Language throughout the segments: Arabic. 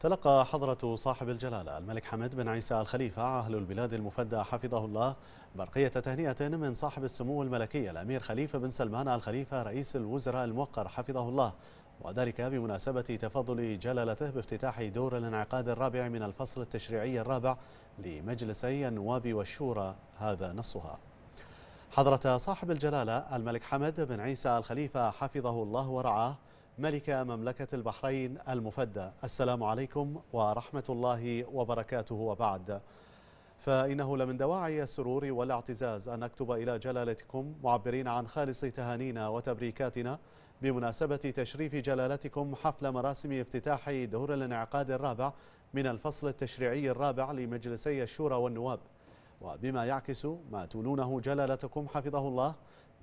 تلقى حضرة صاحب الجلالة الملك حمد بن عيسى الخليفة أهل البلاد المفدى حفظه الله برقية تهنئة من صاحب السمو الملكي الأمير خليفة بن سلمان الخليفة رئيس الوزراء الموقر حفظه الله وذلك بمناسبة تفضل جلالته بافتتاح دور الانعقاد الرابع من الفصل التشريعي الرابع لمجلسي النواب والشورى هذا نصها حضرة صاحب الجلالة الملك حمد بن عيسى الخليفة حفظه الله ورعاه ملك مملكة البحرين المفدى السلام عليكم ورحمة الله وبركاته وبعد فإنه لمن دواعي السرور والاعتزاز أن أكتب إلى جلالتكم معبرين عن خالص تهانينا وتبريكاتنا بمناسبة تشريف جلالتكم حفل مراسم افتتاح دور الانعقاد الرابع من الفصل التشريعي الرابع لمجلسي الشورى والنواب وبما يعكس ما تولونه جلالتكم حفظه الله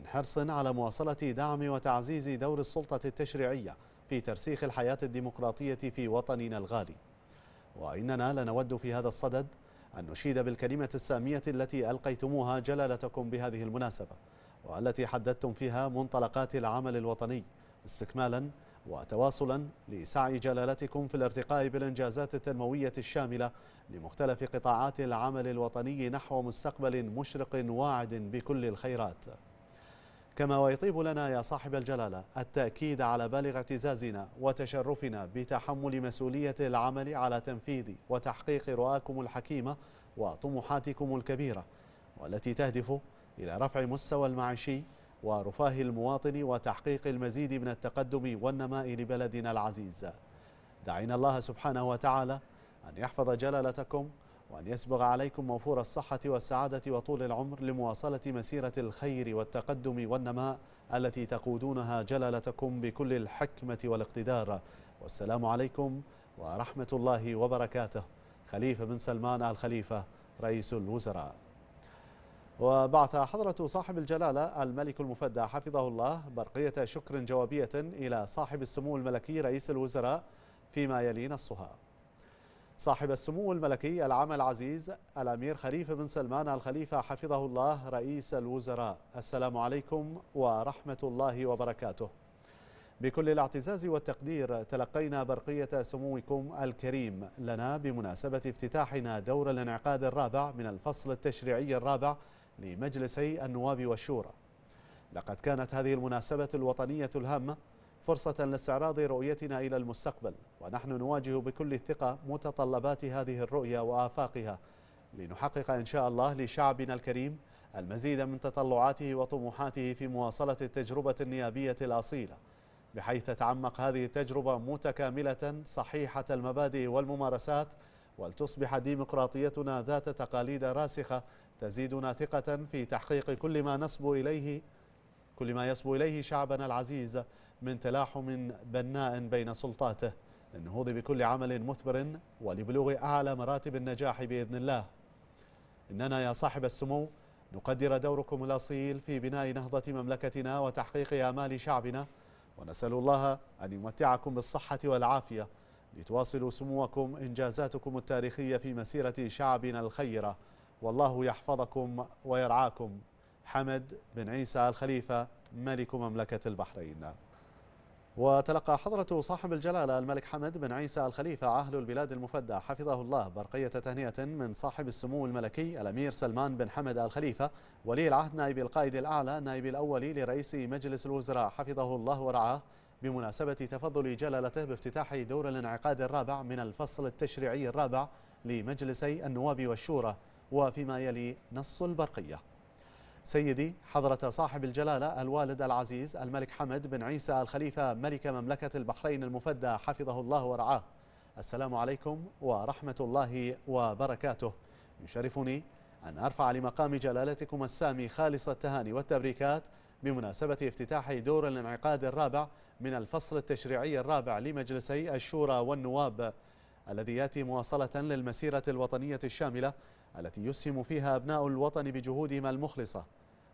من حرص على مواصلة دعم وتعزيز دور السلطة التشريعية في ترسيخ الحياة الديمقراطية في وطننا الغالي وإننا لنود في هذا الصدد أن نشيد بالكلمة السامية التي ألقيتموها جلالتكم بهذه المناسبة والتي حددتم فيها منطلقات العمل الوطني استكمالا وتواصلا لسعي جلالتكم في الارتقاء بالإنجازات التنموية الشاملة لمختلف قطاعات العمل الوطني نحو مستقبل مشرق واعد بكل الخيرات كما ويطيب لنا يا صاحب الجلالة التأكيد على بالغ اعتزازنا وتشرفنا بتحمل مسؤولية العمل على تنفيذ وتحقيق رؤاكم الحكيمة وطموحاتكم الكبيرة والتي تهدف إلى رفع مستوى المعيشي ورفاه المواطن وتحقيق المزيد من التقدم والنماء لبلدنا العزيز دعينا الله سبحانه وتعالى أن يحفظ جلالتكم وأن يسبغ عليكم موفور الصحة والسعادة وطول العمر لمواصلة مسيرة الخير والتقدم والنماء التي تقودونها جلالتكم بكل الحكمة والاقتدار والسلام عليكم ورحمة الله وبركاته خليفة بن سلمان آل خليفة رئيس الوزراء وبعث حضرة صاحب الجلالة الملك المفدى حفظه الله برقية شكر جوابية إلى صاحب السمو الملكي رئيس الوزراء فيما يلي نصها صاحب السمو الملكي العام العزيز الأمير خليفة بن سلمان الخليفة حفظه الله رئيس الوزراء السلام عليكم ورحمة الله وبركاته بكل الاعتزاز والتقدير تلقينا برقية سموكم الكريم لنا بمناسبة افتتاحنا دور الانعقاد الرابع من الفصل التشريعي الرابع لمجلسي النواب والشورى لقد كانت هذه المناسبة الوطنية الهامة فرصة لاستعراض رؤيتنا إلى المستقبل ونحن نواجه بكل ثقة متطلبات هذه الرؤية وآفاقها لنحقق إن شاء الله لشعبنا الكريم المزيد من تطلعاته وطموحاته في مواصلة التجربة النيابية الأصيلة بحيث تتعمق هذه التجربة متكاملة صحيحة المبادئ والممارسات ولتصبح ديمقراطيتنا ذات تقاليد راسخة تزيدنا ثقة في تحقيق كل ما نصبو إليه كل ما يصبو إليه شعبنا العزيز من تلاحم بناء بين سلطاته للنهوض بكل عمل مثمر ولبلوغ أعلى مراتب النجاح بإذن الله إننا يا صاحب السمو نقدر دوركم الأصيل في بناء نهضة مملكتنا وتحقيق آمال شعبنا ونسأل الله أن يمتعكم بالصحة والعافية لتواصلوا سموكم إنجازاتكم التاريخية في مسيرة شعبنا الخيرة والله يحفظكم ويرعاكم حمد بن عيسى الخليفة ملك مملكة البحرين وتلقى حضرة صاحب الجلالة الملك حمد بن عيسى الخليفة عهل البلاد المفدى حفظه الله برقية تهنئة من صاحب السمو الملكي الأمير سلمان بن حمد الخليفة ولي العهد نائب القائد الأعلى نائب الأول لرئيس مجلس الوزراء حفظه الله ورعاه بمناسبة تفضل جلالته بافتتاح دور الانعقاد الرابع من الفصل التشريعي الرابع لمجلسي النواب والشورى وفيما يلي نص البرقيه سيدي حضرة صاحب الجلالة الوالد العزيز الملك حمد بن عيسى الخليفة ملك مملكة البحرين المفدى حفظه الله ورعاه السلام عليكم ورحمة الله وبركاته يشرفني أن أرفع لمقام جلالتكم السامي خالص التهاني والتبريكات بمناسبة افتتاح دور الانعقاد الرابع من الفصل التشريعي الرابع لمجلسي الشورى والنواب الذي ياتي مواصلة للمسيرة الوطنية الشاملة التي يسهم فيها أبناء الوطن بجهودهم المخلصة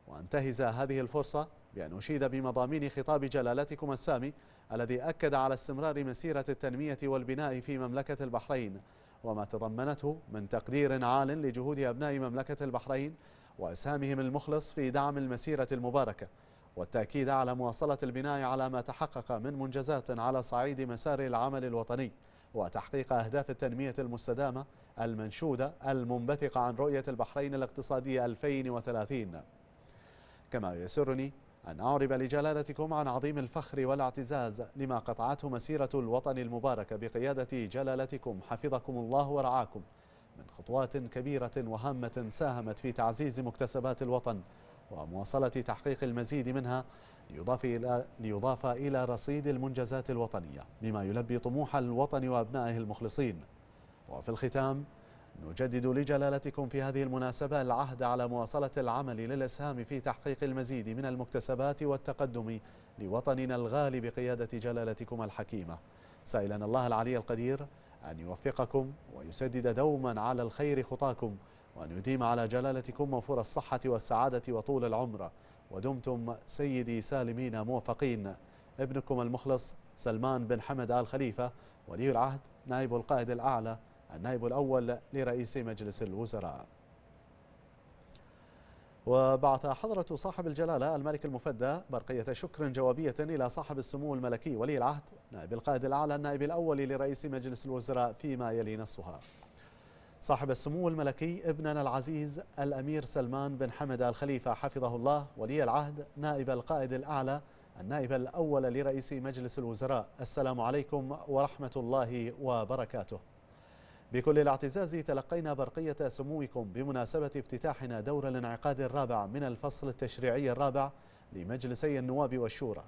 وأنتهز هذه الفرصة بأن أشيد بمضامين خطاب جلالتكم السامي الذي أكد على استمرار مسيرة التنمية والبناء في مملكة البحرين وما تضمنته من تقدير عال لجهود أبناء مملكة البحرين وإسهامهم المخلص في دعم المسيرة المباركة والتأكيد على مواصلة البناء على ما تحقق من منجزات على صعيد مسار العمل الوطني وتحقيق أهداف التنمية المستدامة المنشودة المنبثقة عن رؤية البحرين الاقتصادية 2030 كما يسرني أن أعرب لجلالتكم عن عظيم الفخر والاعتزاز لما قطعته مسيرة الوطن المبارك بقيادة جلالتكم حفظكم الله ورعاكم من خطوات كبيرة وهامة ساهمت في تعزيز مكتسبات الوطن ومواصلة تحقيق المزيد منها ليضاف إلى, ليضاف إلى رصيد المنجزات الوطنية بما يلبي طموح الوطن وأبنائه المخلصين وفي الختام نجدد لجلالتكم في هذه المناسبة العهد على مواصلة العمل للإسهام في تحقيق المزيد من المكتسبات والتقدم لوطننا الغالي بقيادة جلالتكم الحكيمة سائلا الله العلي القدير أن يوفقكم ويسدد دوما على الخير خطاكم وأن يديم على جلالتكم وفر الصحة والسعادة وطول العمر ودمتم سيدي سالمين موفقين ابنكم المخلص سلمان بن حمد آل خليفة ولي العهد نائب القائد الأعلى النائب الأول لرئيس مجلس الوزراء وبعث حضرة صاحب الجلالة الملك المفدى برقية شكر جوابية إلى صاحب السمو الملكي ولي العهد نائب القائد الأعلى النائب الأول لرئيس مجلس الوزراء فيما يلي نصها صاحب السمو الملكي ابننا العزيز الأمير سلمان بن حمد الخليفة حفظه الله ولي العهد نائب القائد الأعلى النائب الأول لرئيس مجلس الوزراء السلام عليكم ورحمة الله وبركاته بكل الاعتزاز تلقينا برقية سموكم بمناسبة افتتاحنا دور الانعقاد الرابع من الفصل التشريعي الرابع لمجلسي النواب والشورى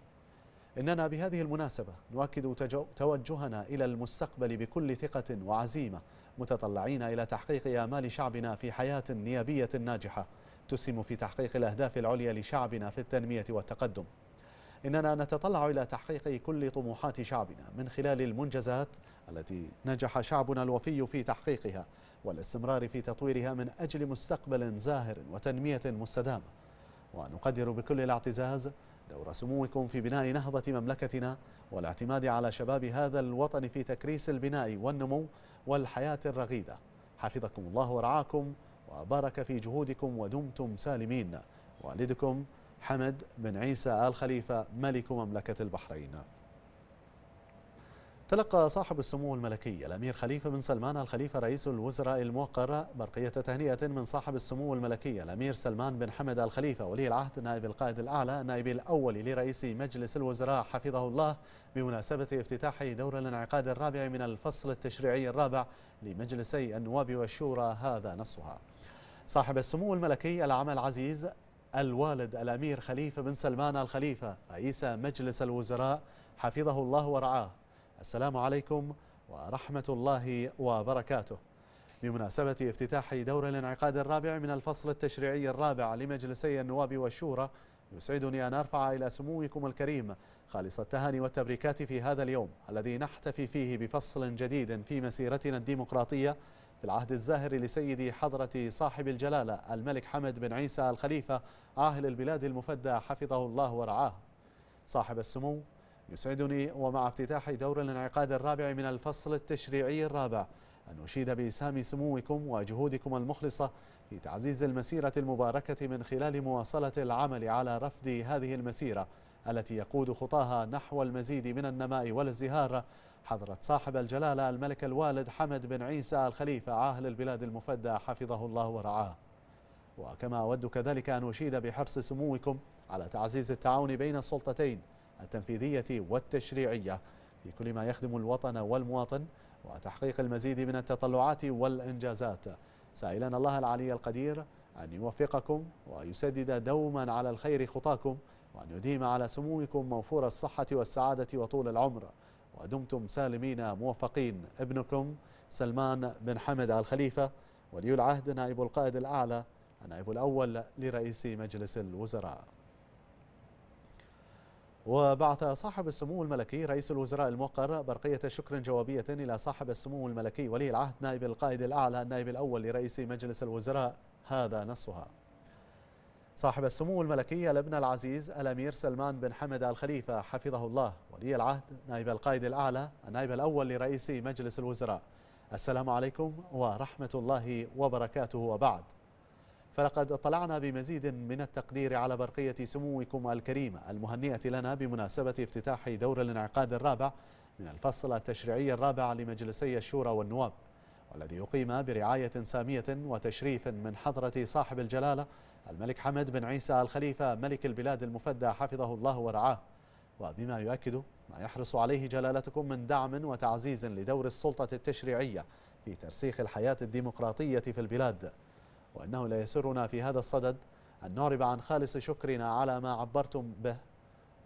إننا بهذه المناسبة نؤكد توجهنا إلى المستقبل بكل ثقة وعزيمة متطلعين إلى تحقيق آمال شعبنا في حياة نيابية ناجحة تسهم في تحقيق الأهداف العليا لشعبنا في التنمية والتقدم إننا نتطلع إلى تحقيق كل طموحات شعبنا من خلال المنجزات التي نجح شعبنا الوفي في تحقيقها والاستمرار في تطويرها من أجل مستقبل زاهر وتنمية مستدامة ونقدر بكل الاعتزاز دور سموكم في بناء نهضة مملكتنا والاعتماد على شباب هذا الوطن في تكريس البناء والنمو والحياة الرغيدة حفظكم الله ورعاكم وبارك في جهودكم ودمتم سالمين والدكم حمد بن عيسى آل خليفة ملك مملكة البحرين تلقى صاحب السمو الملكي الأمير خليفة بن سلمان الخليفة رئيس الوزراء الموقر برقية تهنئة من صاحب السمو الملكي الأمير سلمان بن حمد الخليفة ولي العهد نائب القائد الأعلى نائب الأول لرئيس مجلس الوزراء حفظه الله بمناسبة افتتاح دور الانعقاد الرابع من الفصل التشريعي الرابع لمجلسي النواب والشورى هذا نصها صاحب السمو الملكي العم العزيز الوالد الأمير خليفة بن سلمان الخليفة رئيس مجلس الوزراء حفظه الله ورعاه السلام عليكم ورحمة الله وبركاته بمناسبة افتتاح دور الانعقاد الرابع من الفصل التشريعي الرابع لمجلسي النواب والشورى يسعدني أن أرفع إلى سموكم الكريم خالص التهاني والتبريكات في هذا اليوم الذي نحتفي فيه بفصل جديد في مسيرتنا الديمقراطية في العهد الزاهر لسيدي حضرة صاحب الجلالة الملك حمد بن عيسى الخليفة عاهل البلاد المفدى حفظه الله ورعاه صاحب السمو يسعدني ومع افتتاح دور الانعقاد الرابع من الفصل التشريعي الرابع أن أشيد بإسهام سموكم وجهودكم المخلصة في تعزيز المسيرة المباركة من خلال مواصلة العمل على رفض هذه المسيرة التي يقود خطاها نحو المزيد من النماء والازدهار حضرة صاحب الجلالة الملك الوالد حمد بن عيسى الخليفة عاهل البلاد المفدى حفظه الله ورعاه وكما أود كذلك أن أشيد بحرص سموكم على تعزيز التعاون بين السلطتين التنفيذية والتشريعية في كل ما يخدم الوطن والمواطن وتحقيق المزيد من التطلعات والإنجازات سائلا الله العلي القدير أن يوفقكم ويسدد دوما على الخير خطاكم وأن يديم على سموكم موفور الصحة والسعادة وطول العمر ودمتم سالمين موفقين ابنكم سلمان بن حمد الخليفة ولي العهد نائب القائد الأعلى النائب الأول لرئيس مجلس الوزراء وبعث صاحب السمو الملكي رئيس الوزراء الموقر برقية شكر جوابية إلى صاحب السمو الملكي ولي العهد نائب القائد الأعلى النائب الأول لرئيس مجلس الوزراء هذا نصها صاحب السمو الملكي الابن العزيز الأمير سلمان بن حمد الخليفة حفظه الله ولي العهد نائب القائد الأعلى النائب الأول لرئيس مجلس الوزراء السلام عليكم ورحمة الله وبركاته وبعد فلقد اطلعنا بمزيد من التقدير على برقية سموكم الكريمة المهنئة لنا بمناسبة افتتاح دور الانعقاد الرابع من الفصل التشريعي الرابع لمجلسي الشورى والنواب والذي أقيم برعاية سامية وتشريف من حضرة صاحب الجلالة الملك حمد بن عيسى الخليفة ملك البلاد المفدى حفظه الله ورعاه وبما يؤكد ما يحرص عليه جلالتكم من دعم وتعزيز لدور السلطة التشريعية في ترسيخ الحياة الديمقراطية في البلاد وأنه لا يسرنا في هذا الصدد أن نعرب عن خالص شكرنا على ما عبرتم به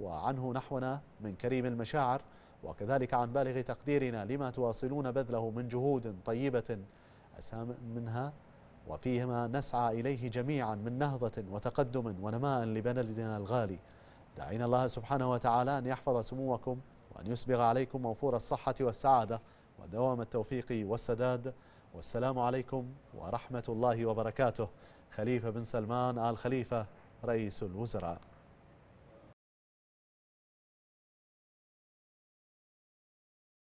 وعنه نحونا من كريم المشاعر وكذلك عن بالغ تقديرنا لما تواصلون بذله من جهود طيبة أسهم منها وفيما نسعى إليه جميعا من نهضة وتقدم ونماء لبلدنا الغالي دعينا الله سبحانه وتعالى أن يحفظ سموكم وأن يسبغ عليكم موفور الصحة والسعادة ودوام التوفيق والسداد والسلام عليكم ورحمة الله وبركاته خليفة بن سلمان آل خليفة رئيس الوزراء